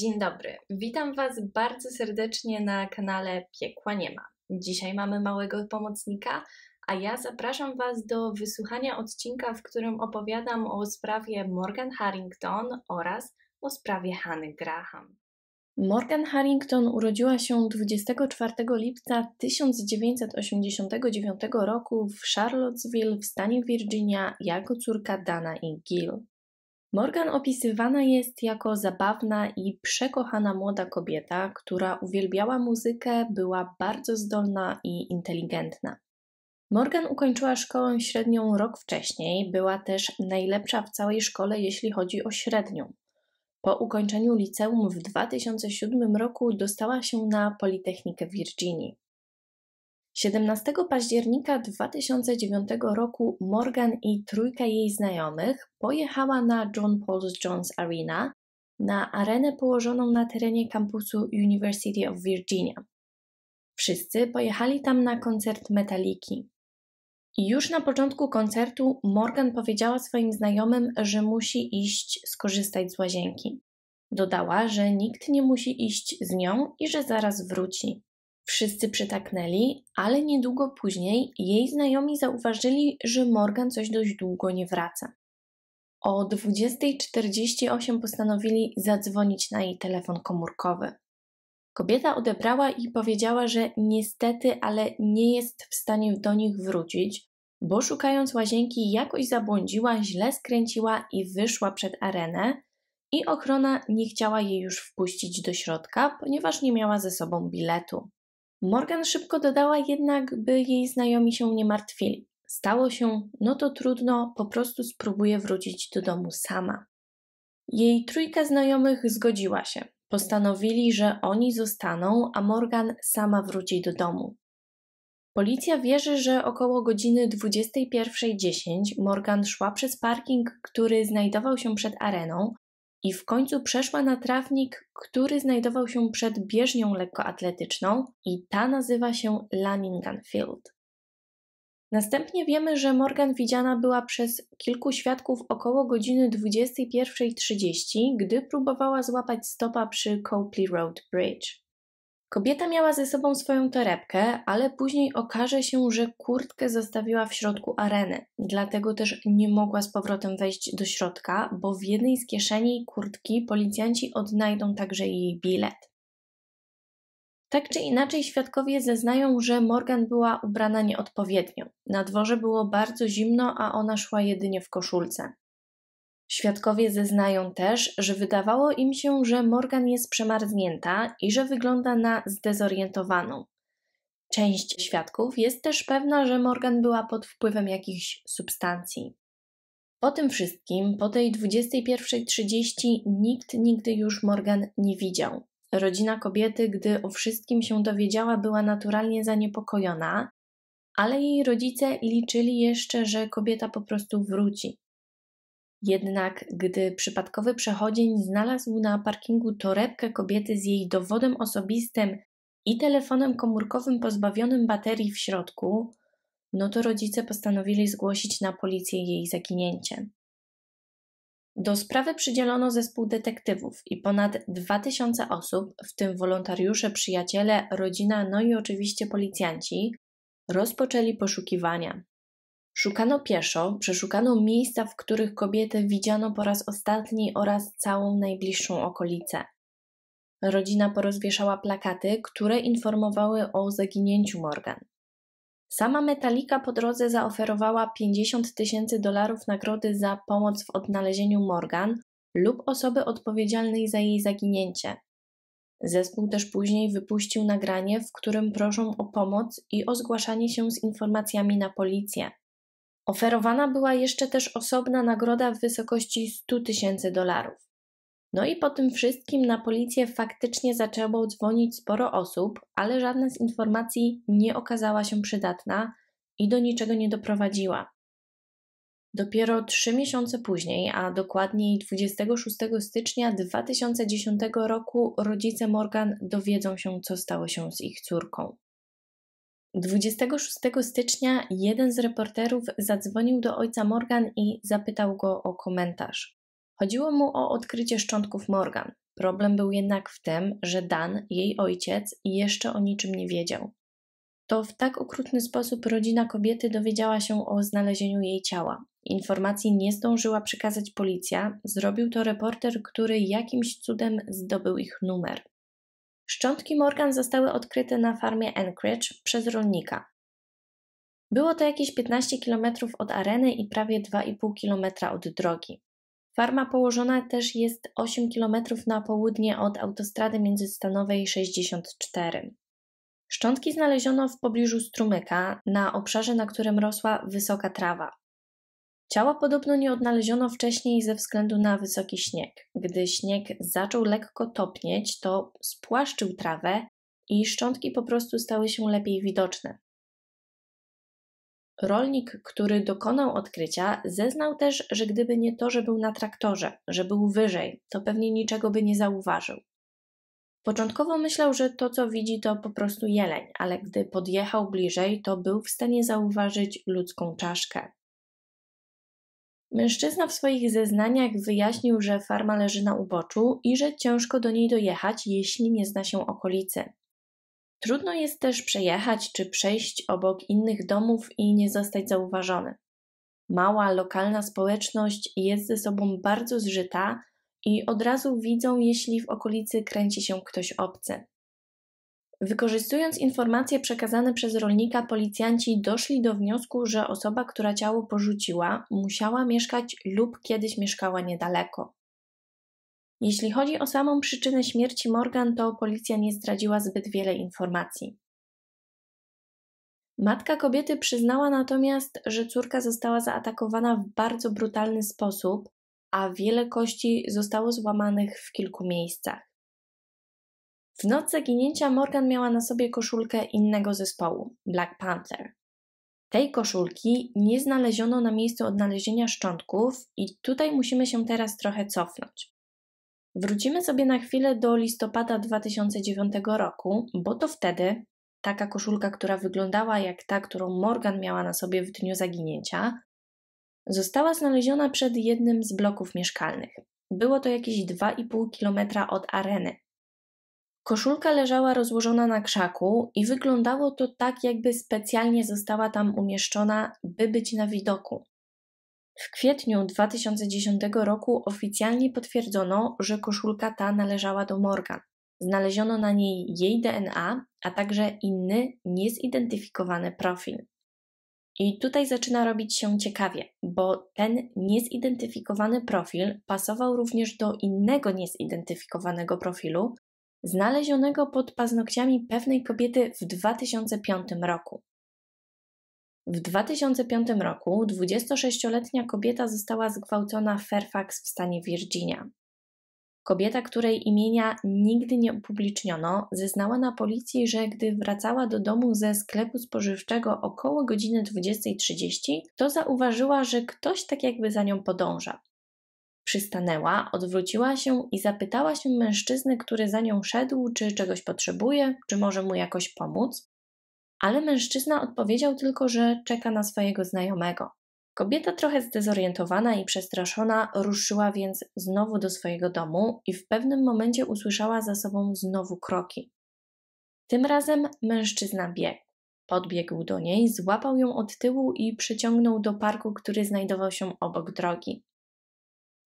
Dzień dobry, witam Was bardzo serdecznie na kanale Piekła Nie Ma. Dzisiaj mamy małego pomocnika, a ja zapraszam Was do wysłuchania odcinka, w którym opowiadam o sprawie Morgan Harrington oraz o sprawie Hanny Graham. Morgan Harrington urodziła się 24 lipca 1989 roku w Charlottesville w stanie Virginia jako córka Dana i Gill. Morgan opisywana jest jako zabawna i przekochana młoda kobieta, która uwielbiała muzykę, była bardzo zdolna i inteligentna. Morgan ukończyła szkołę średnią rok wcześniej, była też najlepsza w całej szkole, jeśli chodzi o średnią. Po ukończeniu liceum w 2007 roku dostała się na Politechnikę Virginii. 17 października 2009 roku Morgan i trójka jej znajomych pojechała na John Paul's Jones Arena, na arenę położoną na terenie kampusu University of Virginia. Wszyscy pojechali tam na koncert Metaliki. I już na początku koncertu Morgan powiedziała swoim znajomym, że musi iść skorzystać z łazienki. Dodała, że nikt nie musi iść z nią i że zaraz wróci. Wszyscy przytaknęli, ale niedługo później jej znajomi zauważyli, że Morgan coś dość długo nie wraca. O 20.48 postanowili zadzwonić na jej telefon komórkowy. Kobieta odebrała i powiedziała, że niestety, ale nie jest w stanie do nich wrócić, bo szukając łazienki jakoś zabłądziła, źle skręciła i wyszła przed arenę i ochrona nie chciała jej już wpuścić do środka, ponieważ nie miała ze sobą biletu. Morgan szybko dodała jednak, by jej znajomi się nie martwili. Stało się, no to trudno, po prostu spróbuję wrócić do domu sama. Jej trójka znajomych zgodziła się. Postanowili, że oni zostaną, a Morgan sama wróci do domu. Policja wierzy, że około godziny 21.10 Morgan szła przez parking, który znajdował się przed areną, i w końcu przeszła na trawnik, który znajdował się przed bieżnią lekkoatletyczną i ta nazywa się Laningan Field. Następnie wiemy, że Morgan widziana była przez kilku świadków około godziny 21.30, gdy próbowała złapać stopa przy Copley Road Bridge. Kobieta miała ze sobą swoją torebkę, ale później okaże się, że kurtkę zostawiła w środku areny. Dlatego też nie mogła z powrotem wejść do środka, bo w jednej z kieszeni kurtki policjanci odnajdą także jej bilet. Tak czy inaczej, świadkowie zeznają, że Morgan była ubrana nieodpowiednio. Na dworze było bardzo zimno, a ona szła jedynie w koszulce. Świadkowie zeznają też, że wydawało im się, że Morgan jest przemarznięta i że wygląda na zdezorientowaną. Część świadków jest też pewna, że Morgan była pod wpływem jakichś substancji. Po tym wszystkim, po tej 21.30 nikt nigdy już Morgan nie widział. Rodzina kobiety, gdy o wszystkim się dowiedziała, była naturalnie zaniepokojona, ale jej rodzice liczyli jeszcze, że kobieta po prostu wróci. Jednak gdy przypadkowy przechodzień znalazł na parkingu torebkę kobiety z jej dowodem osobistym i telefonem komórkowym pozbawionym baterii w środku, no to rodzice postanowili zgłosić na policję jej zaginięcie. Do sprawy przydzielono zespół detektywów i ponad 2000 osób, w tym wolontariusze, przyjaciele, rodzina, no i oczywiście policjanci, rozpoczęli poszukiwania. Szukano pieszo, przeszukano miejsca, w których kobietę widziano po raz ostatni oraz całą najbliższą okolicę. Rodzina porozwieszała plakaty, które informowały o zaginięciu Morgan. Sama Metalika po drodze zaoferowała 50 tysięcy dolarów nagrody za pomoc w odnalezieniu Morgan lub osoby odpowiedzialnej za jej zaginięcie. Zespół też później wypuścił nagranie, w którym proszą o pomoc i o zgłaszanie się z informacjami na policję. Oferowana była jeszcze też osobna nagroda w wysokości 100 tysięcy dolarów. No i po tym wszystkim na policję faktycznie zaczęło dzwonić sporo osób, ale żadna z informacji nie okazała się przydatna i do niczego nie doprowadziła. Dopiero trzy miesiące później, a dokładniej 26 stycznia 2010 roku, rodzice Morgan dowiedzą się, co stało się z ich córką. 26 stycznia jeden z reporterów zadzwonił do ojca Morgan i zapytał go o komentarz. Chodziło mu o odkrycie szczątków Morgan. Problem był jednak w tym, że Dan, jej ojciec, jeszcze o niczym nie wiedział. To w tak okrutny sposób rodzina kobiety dowiedziała się o znalezieniu jej ciała. Informacji nie zdążyła przekazać policja, zrobił to reporter, który jakimś cudem zdobył ich numer. Szczątki Morgan zostały odkryte na farmie Anchorage przez rolnika. Było to jakieś 15 km od areny i prawie 2,5 km od drogi. Farma położona też jest 8 km na południe od autostrady międzystanowej 64. Szczątki znaleziono w pobliżu strumyka, na obszarze, na którym rosła wysoka trawa. Ciała podobno nie odnaleziono wcześniej ze względu na wysoki śnieg. Gdy śnieg zaczął lekko topnieć, to spłaszczył trawę i szczątki po prostu stały się lepiej widoczne. Rolnik, który dokonał odkrycia, zeznał też, że gdyby nie to, że był na traktorze, że był wyżej, to pewnie niczego by nie zauważył. Początkowo myślał, że to co widzi to po prostu jeleń, ale gdy podjechał bliżej, to był w stanie zauważyć ludzką czaszkę. Mężczyzna w swoich zeznaniach wyjaśnił, że farma leży na uboczu i że ciężko do niej dojechać, jeśli nie zna się okolicy. Trudno jest też przejechać czy przejść obok innych domów i nie zostać zauważony. Mała, lokalna społeczność jest ze sobą bardzo zżyta i od razu widzą, jeśli w okolicy kręci się ktoś obcy. Wykorzystując informacje przekazane przez rolnika, policjanci doszli do wniosku, że osoba, która ciało porzuciła, musiała mieszkać lub kiedyś mieszkała niedaleko. Jeśli chodzi o samą przyczynę śmierci Morgan, to policja nie zdradziła zbyt wiele informacji. Matka kobiety przyznała natomiast, że córka została zaatakowana w bardzo brutalny sposób, a wiele kości zostało złamanych w kilku miejscach. W noc zaginięcia Morgan miała na sobie koszulkę innego zespołu, Black Panther. Tej koszulki nie znaleziono na miejscu odnalezienia szczątków i tutaj musimy się teraz trochę cofnąć. Wrócimy sobie na chwilę do listopada 2009 roku, bo to wtedy taka koszulka, która wyglądała jak ta, którą Morgan miała na sobie w dniu zaginięcia, została znaleziona przed jednym z bloków mieszkalnych. Było to jakieś 2,5 km od areny, Koszulka leżała rozłożona na krzaku i wyglądało to tak, jakby specjalnie została tam umieszczona, by być na widoku. W kwietniu 2010 roku oficjalnie potwierdzono, że koszulka ta należała do Morgan. Znaleziono na niej jej DNA, a także inny, niezidentyfikowany profil. I tutaj zaczyna robić się ciekawie, bo ten niezidentyfikowany profil pasował również do innego niezidentyfikowanego profilu, znalezionego pod paznokciami pewnej kobiety w 2005 roku. W 2005 roku 26-letnia kobieta została zgwałcona w Fairfax w stanie Virginia. Kobieta, której imienia nigdy nie upubliczniono, zeznała na policji, że gdy wracała do domu ze sklepu spożywczego około godziny 20.30, to zauważyła, że ktoś tak jakby za nią podąża. Przystanęła, odwróciła się i zapytała się mężczyzny, który za nią szedł, czy czegoś potrzebuje, czy może mu jakoś pomóc. Ale mężczyzna odpowiedział tylko, że czeka na swojego znajomego. Kobieta trochę zdezorientowana i przestraszona ruszyła więc znowu do swojego domu i w pewnym momencie usłyszała za sobą znowu kroki. Tym razem mężczyzna biegł. Podbiegł do niej, złapał ją od tyłu i przyciągnął do parku, który znajdował się obok drogi.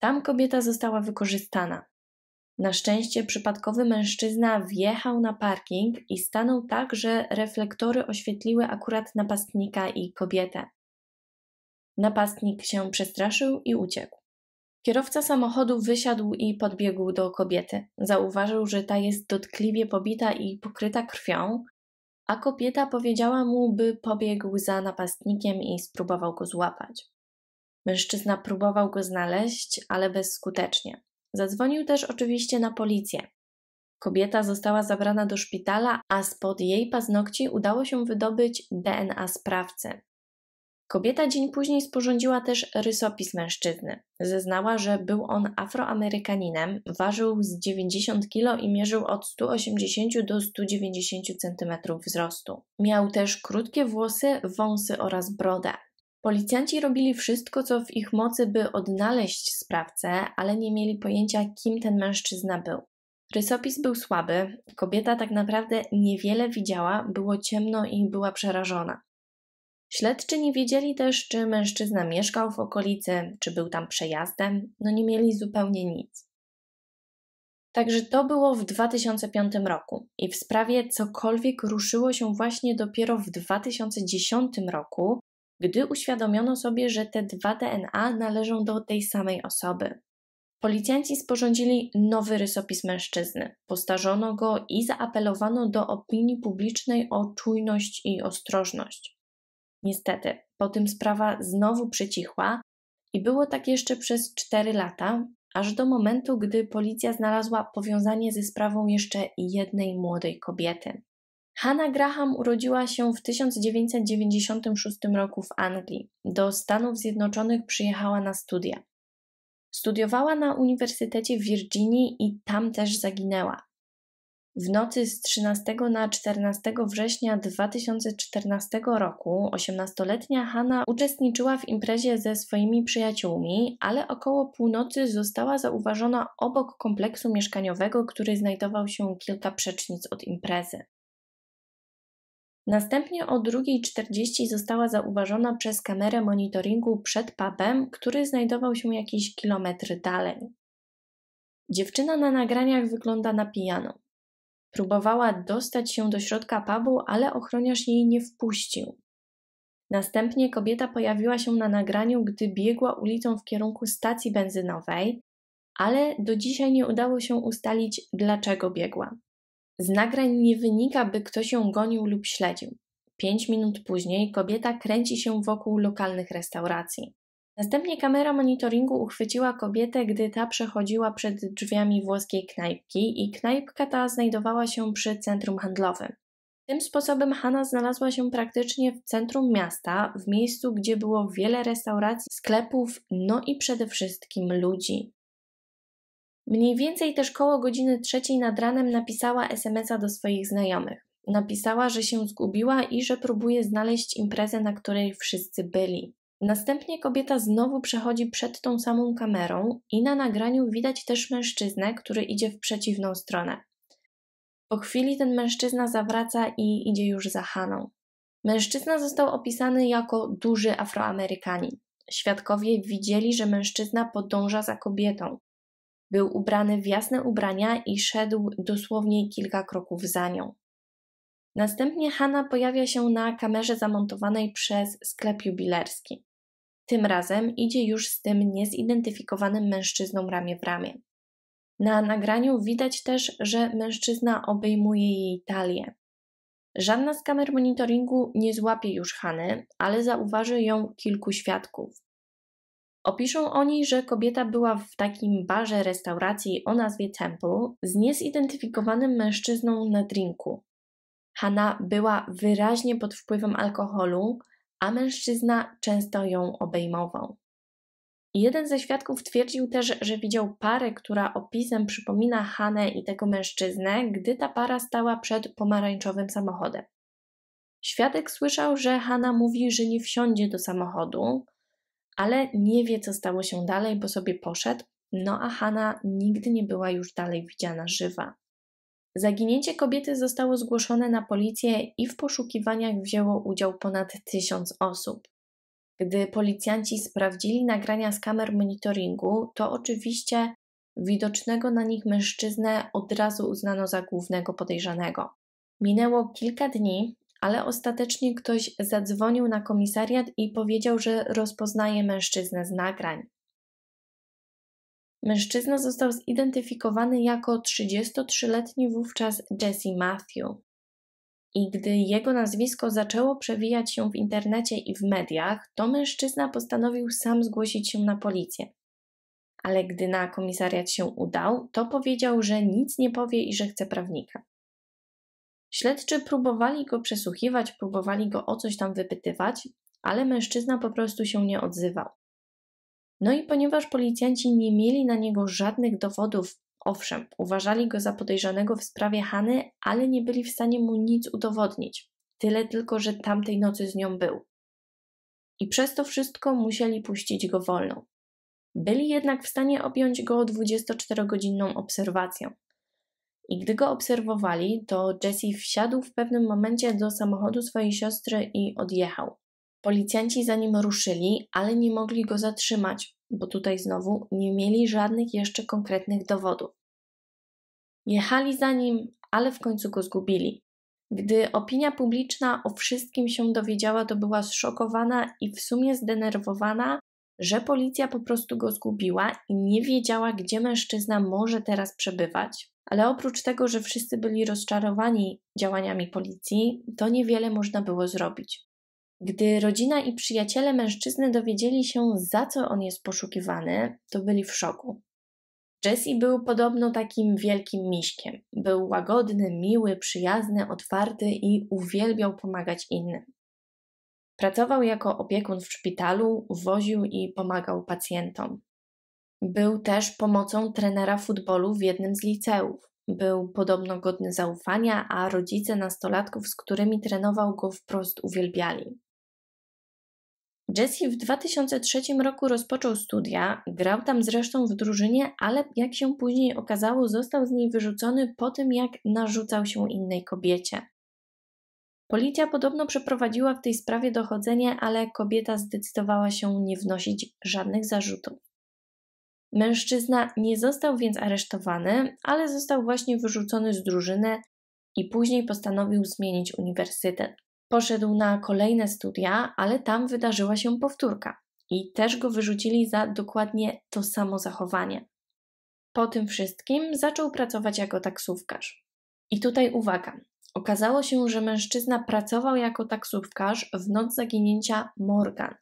Tam kobieta została wykorzystana. Na szczęście przypadkowy mężczyzna wjechał na parking i stanął tak, że reflektory oświetliły akurat napastnika i kobietę. Napastnik się przestraszył i uciekł. Kierowca samochodu wysiadł i podbiegł do kobiety. Zauważył, że ta jest dotkliwie pobita i pokryta krwią, a kobieta powiedziała mu, by pobiegł za napastnikiem i spróbował go złapać. Mężczyzna próbował go znaleźć, ale bezskutecznie. Zadzwonił też oczywiście na policję. Kobieta została zabrana do szpitala, a spod jej paznokci udało się wydobyć DNA sprawcy. Kobieta dzień później sporządziła też rysopis mężczyzny. Zeznała, że był on afroamerykaninem, ważył z 90 kg i mierzył od 180 do 190 cm wzrostu. Miał też krótkie włosy, wąsy oraz brodę. Policjanci robili wszystko, co w ich mocy, by odnaleźć sprawcę, ale nie mieli pojęcia, kim ten mężczyzna był. Rysopis był słaby, kobieta tak naprawdę niewiele widziała, było ciemno i była przerażona. Śledczy nie wiedzieli też, czy mężczyzna mieszkał w okolicy, czy był tam przejazdem, no nie mieli zupełnie nic. Także to było w 2005 roku i w sprawie cokolwiek ruszyło się właśnie dopiero w 2010 roku, gdy uświadomiono sobie, że te dwa DNA należą do tej samej osoby. Policjanci sporządzili nowy rysopis mężczyzny. Postarzono go i zaapelowano do opinii publicznej o czujność i ostrożność. Niestety, po tym sprawa znowu przycichła i było tak jeszcze przez 4 lata, aż do momentu, gdy policja znalazła powiązanie ze sprawą jeszcze jednej młodej kobiety. Hannah Graham urodziła się w 1996 roku w Anglii. Do Stanów Zjednoczonych przyjechała na studia. Studiowała na Uniwersytecie w Virginii i tam też zaginęła. W nocy z 13 na 14 września 2014 roku 18-letnia Hanna uczestniczyła w imprezie ze swoimi przyjaciółmi, ale około północy została zauważona obok kompleksu mieszkaniowego, który znajdował się kilka przecznic od imprezy. Następnie o 2.40 została zauważona przez kamerę monitoringu przed pubem, który znajdował się jakiś kilometr dalej. Dziewczyna na nagraniach wygląda na pijaną. Próbowała dostać się do środka pubu, ale ochroniarz jej nie wpuścił. Następnie kobieta pojawiła się na nagraniu, gdy biegła ulicą w kierunku stacji benzynowej, ale do dzisiaj nie udało się ustalić, dlaczego biegła. Z nagrań nie wynika, by ktoś ją gonił lub śledził. Pięć minut później kobieta kręci się wokół lokalnych restauracji. Następnie kamera monitoringu uchwyciła kobietę, gdy ta przechodziła przed drzwiami włoskiej knajpki i knajpka ta znajdowała się przy centrum handlowym. Tym sposobem Hanna znalazła się praktycznie w centrum miasta, w miejscu, gdzie było wiele restauracji, sklepów, no i przede wszystkim ludzi. Mniej więcej też koło godziny trzeciej nad ranem napisała SMS-a do swoich znajomych. Napisała, że się zgubiła i że próbuje znaleźć imprezę, na której wszyscy byli. Następnie kobieta znowu przechodzi przed tą samą kamerą i na nagraniu widać też mężczyznę, który idzie w przeciwną stronę. Po chwili ten mężczyzna zawraca i idzie już za Haną. Mężczyzna został opisany jako duży Afroamerykanin. Świadkowie widzieli, że mężczyzna podąża za kobietą. Był ubrany w jasne ubrania i szedł dosłownie kilka kroków za nią. Następnie Hanna pojawia się na kamerze zamontowanej przez sklep jubilerski. Tym razem idzie już z tym niezidentyfikowanym mężczyzną ramię w ramię. Na nagraniu widać też, że mężczyzna obejmuje jej talię. Żadna z kamer monitoringu nie złapie już Hany, ale zauważy ją kilku świadków. Opiszą oni, że kobieta była w takim barze restauracji o nazwie Temple z niezidentyfikowanym mężczyzną na drinku. Hanna była wyraźnie pod wpływem alkoholu, a mężczyzna często ją obejmował. Jeden ze świadków twierdził też, że widział parę, która opisem przypomina Hanę i tego mężczyznę, gdy ta para stała przed pomarańczowym samochodem. Świadek słyszał, że Hanna mówi, że nie wsiądzie do samochodu, ale nie wie, co stało się dalej, bo sobie poszedł. No a Hanna nigdy nie była już dalej widziana żywa. Zaginięcie kobiety zostało zgłoszone na policję i w poszukiwaniach wzięło udział ponad tysiąc osób. Gdy policjanci sprawdzili nagrania z kamer monitoringu, to oczywiście widocznego na nich mężczyznę od razu uznano za głównego podejrzanego. Minęło kilka dni, ale ostatecznie ktoś zadzwonił na komisariat i powiedział, że rozpoznaje mężczyznę z nagrań. Mężczyzna został zidentyfikowany jako 33-letni wówczas Jesse Matthew. I gdy jego nazwisko zaczęło przewijać się w internecie i w mediach, to mężczyzna postanowił sam zgłosić się na policję. Ale gdy na komisariat się udał, to powiedział, że nic nie powie i że chce prawnika. Śledczy próbowali go przesłuchiwać, próbowali go o coś tam wypytywać, ale mężczyzna po prostu się nie odzywał. No i ponieważ policjanci nie mieli na niego żadnych dowodów, owszem, uważali go za podejrzanego w sprawie Hany, ale nie byli w stanie mu nic udowodnić. Tyle tylko, że tamtej nocy z nią był. I przez to wszystko musieli puścić go wolną. Byli jednak w stanie objąć go 24-godzinną obserwacją. I gdy go obserwowali, to Jesse wsiadł w pewnym momencie do samochodu swojej siostry i odjechał. Policjanci za nim ruszyli, ale nie mogli go zatrzymać, bo tutaj znowu nie mieli żadnych jeszcze konkretnych dowodów. Jechali za nim, ale w końcu go zgubili. Gdy opinia publiczna o wszystkim się dowiedziała, to była zszokowana i w sumie zdenerwowana, że policja po prostu go zgubiła i nie wiedziała, gdzie mężczyzna może teraz przebywać. Ale oprócz tego, że wszyscy byli rozczarowani działaniami policji, to niewiele można było zrobić. Gdy rodzina i przyjaciele mężczyzny dowiedzieli się, za co on jest poszukiwany, to byli w szoku. Jesse był podobno takim wielkim miśkiem. Był łagodny, miły, przyjazny, otwarty i uwielbiał pomagać innym. Pracował jako opiekun w szpitalu, woził i pomagał pacjentom. Był też pomocą trenera futbolu w jednym z liceów. Był podobno godny zaufania, a rodzice nastolatków, z którymi trenował go wprost uwielbiali. Jesse w 2003 roku rozpoczął studia, grał tam zresztą w drużynie, ale jak się później okazało, został z niej wyrzucony po tym, jak narzucał się innej kobiecie. Policja podobno przeprowadziła w tej sprawie dochodzenie, ale kobieta zdecydowała się nie wnosić żadnych zarzutów. Mężczyzna nie został więc aresztowany, ale został właśnie wyrzucony z drużyny i później postanowił zmienić uniwersytet. Poszedł na kolejne studia, ale tam wydarzyła się powtórka i też go wyrzucili za dokładnie to samo zachowanie. Po tym wszystkim zaczął pracować jako taksówkarz. I tutaj uwaga. Okazało się, że mężczyzna pracował jako taksówkarz w noc zaginięcia Morgan.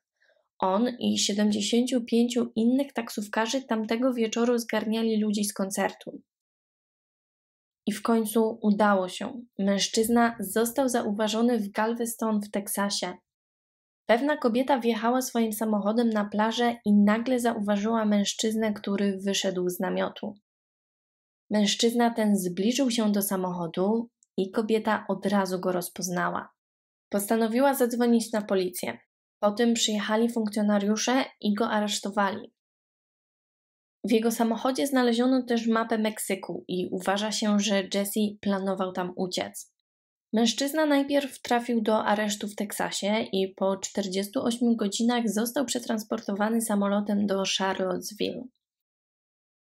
On i 75 innych taksówkarzy tamtego wieczoru zgarniali ludzi z koncertu. I w końcu udało się. Mężczyzna został zauważony w Galveston w Teksasie. Pewna kobieta wjechała swoim samochodem na plażę i nagle zauważyła mężczyznę, który wyszedł z namiotu. Mężczyzna ten zbliżył się do samochodu i kobieta od razu go rozpoznała. Postanowiła zadzwonić na policję. Po tym przyjechali funkcjonariusze i go aresztowali. W jego samochodzie znaleziono też mapę Meksyku i uważa się, że Jesse planował tam uciec. Mężczyzna najpierw trafił do aresztu w Teksasie i po 48 godzinach został przetransportowany samolotem do Charlottesville.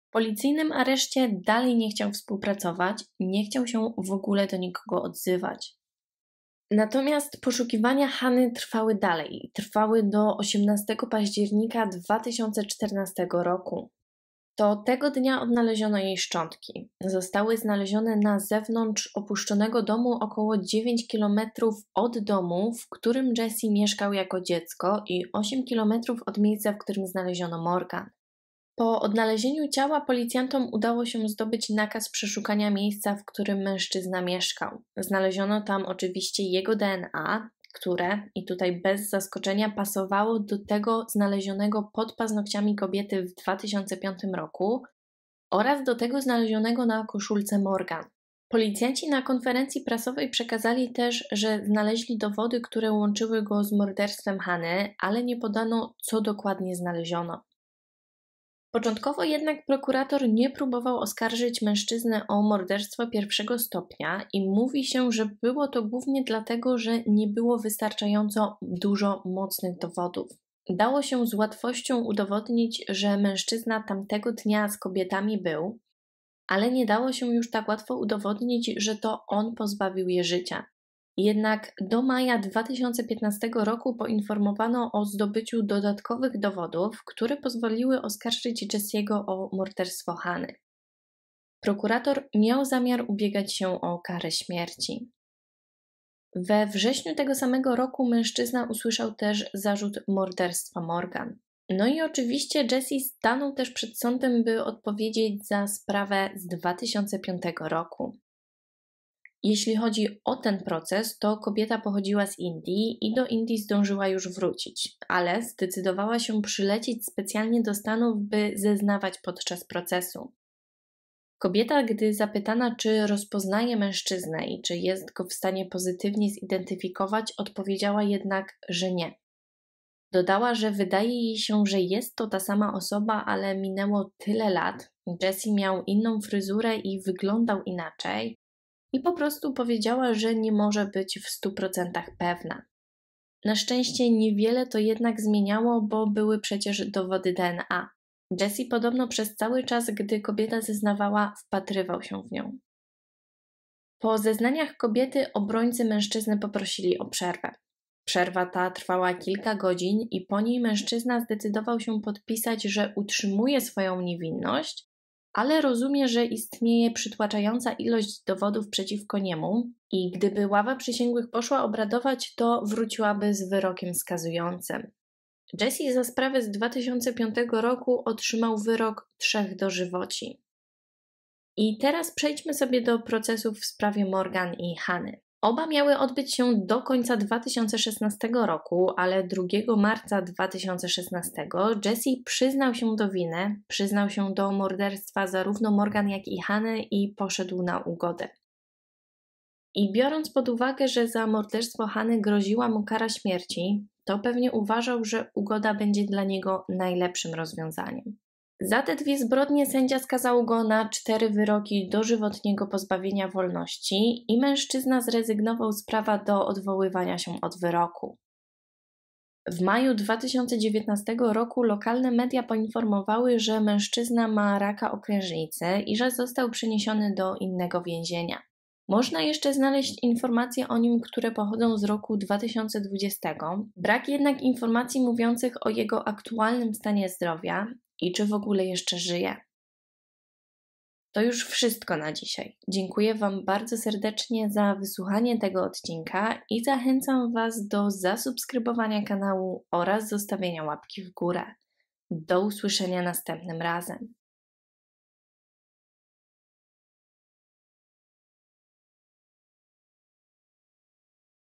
W policyjnym areszcie dalej nie chciał współpracować, nie chciał się w ogóle do nikogo odzywać. Natomiast poszukiwania Hany trwały dalej. Trwały do 18 października 2014 roku. To tego dnia odnaleziono jej szczątki. Zostały znalezione na zewnątrz opuszczonego domu około 9 km od domu, w którym Jesse mieszkał jako dziecko i 8 km od miejsca, w którym znaleziono Morgan. Po odnalezieniu ciała policjantom udało się zdobyć nakaz przeszukania miejsca, w którym mężczyzna mieszkał. Znaleziono tam oczywiście jego DNA, które, i tutaj bez zaskoczenia, pasowało do tego znalezionego pod paznokciami kobiety w 2005 roku oraz do tego znalezionego na koszulce Morgan. Policjanci na konferencji prasowej przekazali też, że znaleźli dowody, które łączyły go z morderstwem Hany, ale nie podano, co dokładnie znaleziono. Początkowo jednak prokurator nie próbował oskarżyć mężczyznę o morderstwo pierwszego stopnia i mówi się, że było to głównie dlatego, że nie było wystarczająco dużo mocnych dowodów. Dało się z łatwością udowodnić, że mężczyzna tamtego dnia z kobietami był, ale nie dało się już tak łatwo udowodnić, że to on pozbawił je życia. Jednak do maja 2015 roku poinformowano o zdobyciu dodatkowych dowodów, które pozwoliły oskarżyć Jessiego o morderstwo Hany. Prokurator miał zamiar ubiegać się o karę śmierci. We wrześniu tego samego roku mężczyzna usłyszał też zarzut morderstwa Morgan. No i oczywiście Jesse stanął też przed sądem, by odpowiedzieć za sprawę z 2005 roku. Jeśli chodzi o ten proces, to kobieta pochodziła z Indii i do Indii zdążyła już wrócić, ale zdecydowała się przylecieć specjalnie do Stanów, by zeznawać podczas procesu. Kobieta, gdy zapytana, czy rozpoznaje mężczyznę i czy jest go w stanie pozytywnie zidentyfikować, odpowiedziała jednak, że nie. Dodała, że wydaje jej się, że jest to ta sama osoba, ale minęło tyle lat. Jesse miał inną fryzurę i wyglądał inaczej, i po prostu powiedziała, że nie może być w 100% pewna. Na szczęście niewiele to jednak zmieniało, bo były przecież dowody DNA. Jesse podobno przez cały czas, gdy kobieta zeznawała, wpatrywał się w nią. Po zeznaniach kobiety obrońcy mężczyzny poprosili o przerwę. Przerwa ta trwała kilka godzin i po niej mężczyzna zdecydował się podpisać, że utrzymuje swoją niewinność, ale rozumie, że istnieje przytłaczająca ilość dowodów przeciwko niemu i gdyby ława przysięgłych poszła obradować, to wróciłaby z wyrokiem skazującym. Jesse za sprawę z 2005 roku otrzymał wyrok trzech dożywoci. I teraz przejdźmy sobie do procesów w sprawie Morgan i Hany. Oba miały odbyć się do końca 2016 roku, ale 2 marca 2016 Jesse przyznał się do winy, przyznał się do morderstwa zarówno Morgan, jak i Hany i poszedł na ugodę. I biorąc pod uwagę, że za morderstwo Hany groziła mu kara śmierci, to pewnie uważał, że ugoda będzie dla niego najlepszym rozwiązaniem. Za te dwie zbrodnie sędzia skazał go na cztery wyroki dożywotniego pozbawienia wolności i mężczyzna zrezygnował z prawa do odwoływania się od wyroku. W maju 2019 roku lokalne media poinformowały, że mężczyzna ma raka okrężnicy i że został przeniesiony do innego więzienia. Można jeszcze znaleźć informacje o nim, które pochodzą z roku 2020. Brak jednak informacji mówiących o jego aktualnym stanie zdrowia i czy w ogóle jeszcze żyje. To już wszystko na dzisiaj. Dziękuję Wam bardzo serdecznie za wysłuchanie tego odcinka i zachęcam Was do zasubskrybowania kanału oraz zostawienia łapki w górę. Do usłyszenia następnym razem.